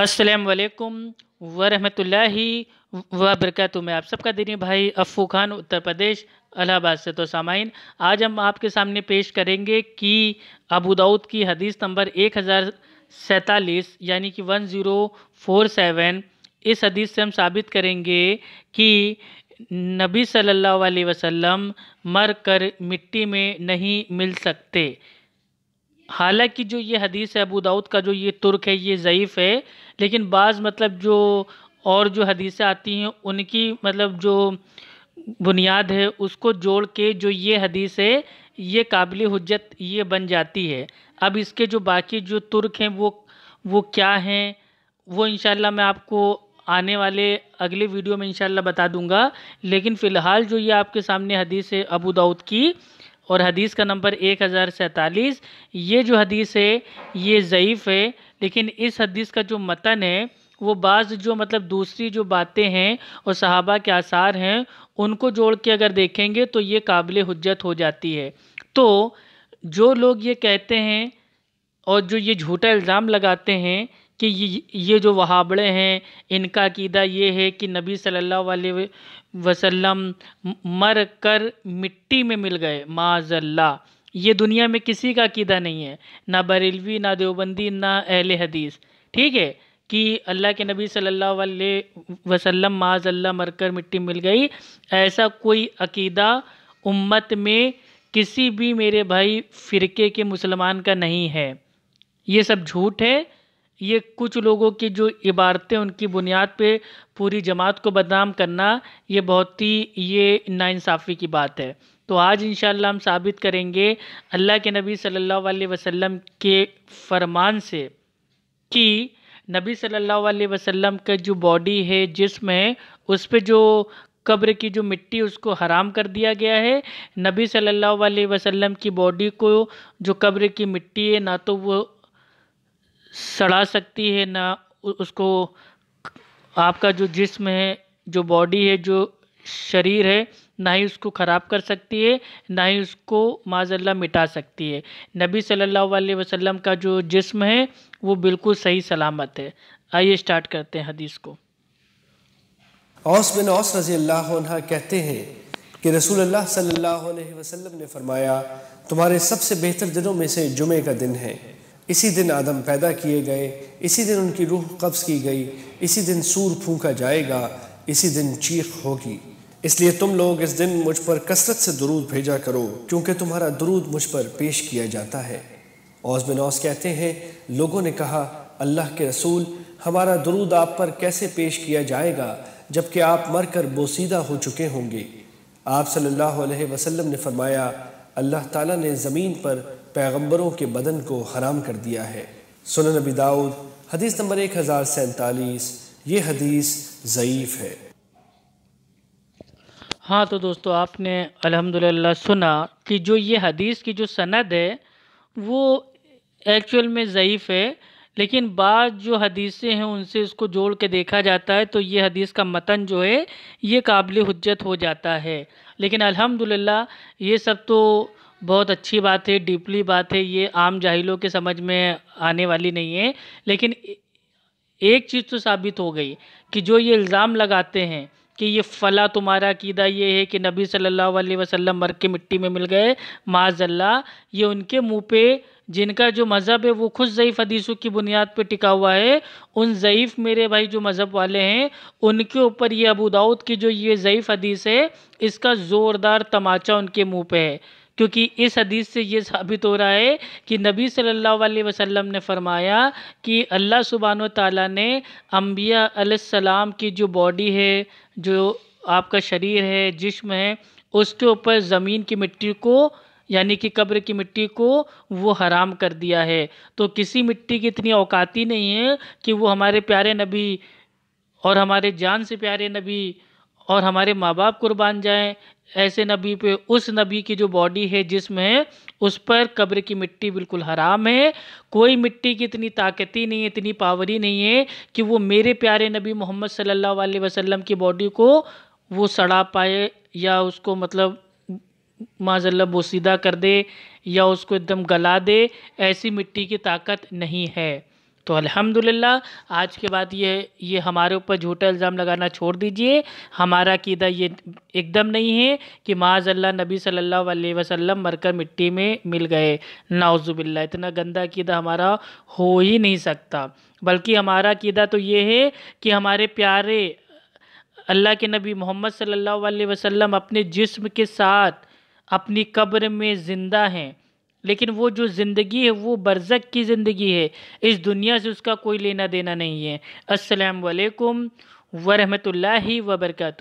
असलकम वरहमतुल्लाहि वबरकत मैं आप सबका दिनी भाई अफ़ू खान उत्तर प्रदेश अलाहाबाद से तो सामाइन आज हम आपके सामने पेश करेंगे कि अबू दाऊद की हदीस नंबर एक हज़ार सैंतालीस यानी कि वन ज़ीरो फोर सेवन इस हदीस से हम साबित करेंगे कि नबी सल्लल्लाहु अलैहि वसल्लम मर कर मिट्टी में नहीं मिल सकते हालांकि जो ये हदीस है अबू दाऊद का जो ये तुर्क है ये ज़यीफ़ है लेकिन बाज़ मतलब जो और जो हदीसें आती हैं उनकी मतलब जो बुनियाद है उसको जोड़ के जो ये हदीस है ये काबिल हजत ये बन जाती है अब इसके जो बाकी जो तुर्क हैं वो वो क्या हैं वो इन मैं आपको आने वाले अगले वीडियो में इन बता दूँगा लेकिन फ़िलहाल जो ये आपके सामने हदीस है अबू दाऊद की और हदीस का नंबर एक हज़ार सैंतालीस ये जो हदीस है ये ज़यीफ़ है लेकिन इस हदीस का जो मतन है वो बाज़ जो मतलब दूसरी जो बातें हैं और सहाबा के आसार हैं उनको जोड़ के अगर देखेंगे तो ये काबिल हजत हो जाती है तो जो लोग ये कहते हैं और जो ये झूठा इल्ज़ाम लगाते हैं कि ये जो वहाबड़े हैं इनका अकीदा ये है कि नबी सल्लल्लाहु अलैहि वसल्लम मर कर मिट्टी में मिल गए माजल्ला ये दुनिया में किसी का अकीदा नहीं है ना बरेलवी ना देवबंदी ना अहल हदीस ठीक है कि अल्लाह के नबी सल्लल्लाहु अलैहि वसल्लम माज अल्लाह मरकर मिट्टी मिल गई ऐसा कोई अकीदा उम्मत में किसी भी मेरे भाई फ़िरके के मुसलमान का नहीं है ये सब झूठ है ये कुछ लोगों की जो इबारतें उनकी बुनियाद पे पूरी जमात को बदनाम करना ये बहुत ही ये नाइंसाफ़ी की बात है तो आज इन हम साबित करेंगे अल्लाह के नबी सल्लल्लाहु अलैहि वसल्लम के फरमान से कि नबी सल्लल्लाहु अलैहि वसल्लम का जो बॉडी है जिसम है उस पर जो कब्र की जो मिट्टी उसको हराम कर दिया गया है नबी सल्लल्लाहु अलैहि वसल्लम की बॉडी को जो कब्र की मिट्टी है ना तो वो सड़ा सकती है ना उसको आपका जो जिस्म है जो बॉडी है जो शरीर है ना ही उसको ख़राब कर सकती है ना ही उसको माजल्ला मिटा सकती है नबी सल्लल्लाहु अलैहि वसल्लम का जो जिस्म है वो बिल्कुल सही सलामत है आइए स्टार्ट करते हैं हदीस को औस बिन औस रजी अल्लाह कहते हैं कि रसूल अल्लाह सल्लल्लाहु अलैहि वसल्लम ने फरमाया तुम्हारे सबसे बेहतर दिनों में से जुमे का दिन है इसी दिन आदम पैदा किए गए इसी दिन उनकी रूह कब्ज़ की गई इसी दिन सूर फूंका जाएगा इसी दिन चीख होगी इसलिए तुम लोग इस दिन मुझ पर कसरत से दरूद भेजा करो क्योंकि तुम्हारा दरूद मुझ पर पेश किया जाता है औस बिन औस कहते हैं लोगों ने कहा अल्लाह के रसूल हमारा दरूद आप पर कैसे पेश किया जाएगा जबकि आप मर कर बोसीदा हो चुके होंगे आप सल्लल्लाहु अलैहि वसल्लम ने फरमाया अल्लाह ताला ने ज़मीन पर पैगंबरों के बदन को हराम कर दिया है सुन नबी दाऊद हदीस नंबर एक हज़ार सैंतालीस ये हदीस ज़यीफ़ है हाँ तो दोस्तों आपने अल्हम्दुलिल्लाह सुना कि जो ये हदीस की जो सनद है वो एक्चुअल में ज़यीफ़ है लेकिन बाद जो हदीसें हैं उनसे इसको जोड़ के देखा जाता है तो ये हदीस का मतन जो है ये काबिल हजत हो जाता है लेकिन अल्हम्दुलिल्लाह ये सब तो बहुत अच्छी बात है डीपली बात है ये आम जाहिलों के समझ में आने वाली नहीं है लेकिन एक चीज़ तो साबित हो गई कि जो ये इल्ज़ाम लगाते हैं कि ये फ़ला तुम्हारा क़ीदा ये है कि नबी सल्लल्लाहु अलैहि वसल्लम मर के मिट्टी में मिल गए माजल्ला ये उनके मुंह पे जिनका जो मज़हब है वो खुद ज़यीफ़ हदीसों की बुनियाद पर टिका हुआ है उन ज़यीफ़ मेरे भाई जो मज़हब वाले हैं उनके ऊपर ये अबू दाऊद की जो ये ज़यीफ़ हदीस है इसका ज़ोरदार तमाचा उनके मुँह पे है क्योंकि इस हदीस से ये साबित हो रहा है कि नबी सल्लल्लाहु अलैहि वसल्लम ने फरमाया कि अल्लाह सुबहान ताली ने अम्बिया अलैहिस्सलाम की जो बॉडी है जो आपका शरीर है जिस्म है उसके ऊपर ज़मीन की मिट्टी को यानी कि कब्र की मिट्टी को वो हराम कर दिया है तो किसी मिट्टी की इतनी औकाती नहीं है कि वो हमारे प्यारे नबी और हमारे जान से प्यारे नबी और हमारे माँ बाप कुर्बान जाएँ ऐसे नबी पे उस नबी की जो बॉडी है जिसम है उस पर कब्र की मिट्टी बिल्कुल हराम है कोई मिट्टी की इतनी ताकती नहीं है इतनी पावर ही नहीं है कि वो मेरे प्यारे नबी मोहम्मद सल्लल्लाहु अलैहि वसल्लम की बॉडी को वो सड़ा पाए या उसको मतलब माजल्ला सीधा कर दे या उसको एकदम गला दे ऐसी मिट्टी की ताकत नहीं है तो अल्हम्दुलिल्लाह आज के बाद ये ये हमारे ऊपर झूठा इल्ज़ाम लगाना छोड़ दीजिए हमारा कीदा ये एकदम नहीं है कि माज अल्लाह नबी सल्लल्लाहु अलैहि वसल्लम मरकर मिट्टी में मिल गए नाउजुबिल्ला इतना गंदा कीदा हमारा हो ही नहीं सकता बल्कि हमारा कीदा तो ये है कि हमारे प्यारे अल्लाह के नबी मोहम्मद सल्लल्लाहु अलैहि वसल्लम अपने जिस्म के साथ अपनी कब्र में ज़िंदा हैं लेकिन वो जो ज़िंदगी है वो बरज़क की ज़िंदगी है इस दुनिया से उसका कोई लेना देना नहीं है अस्सलाम वालेकुम वरहमतुल्लाहि वबरकatuh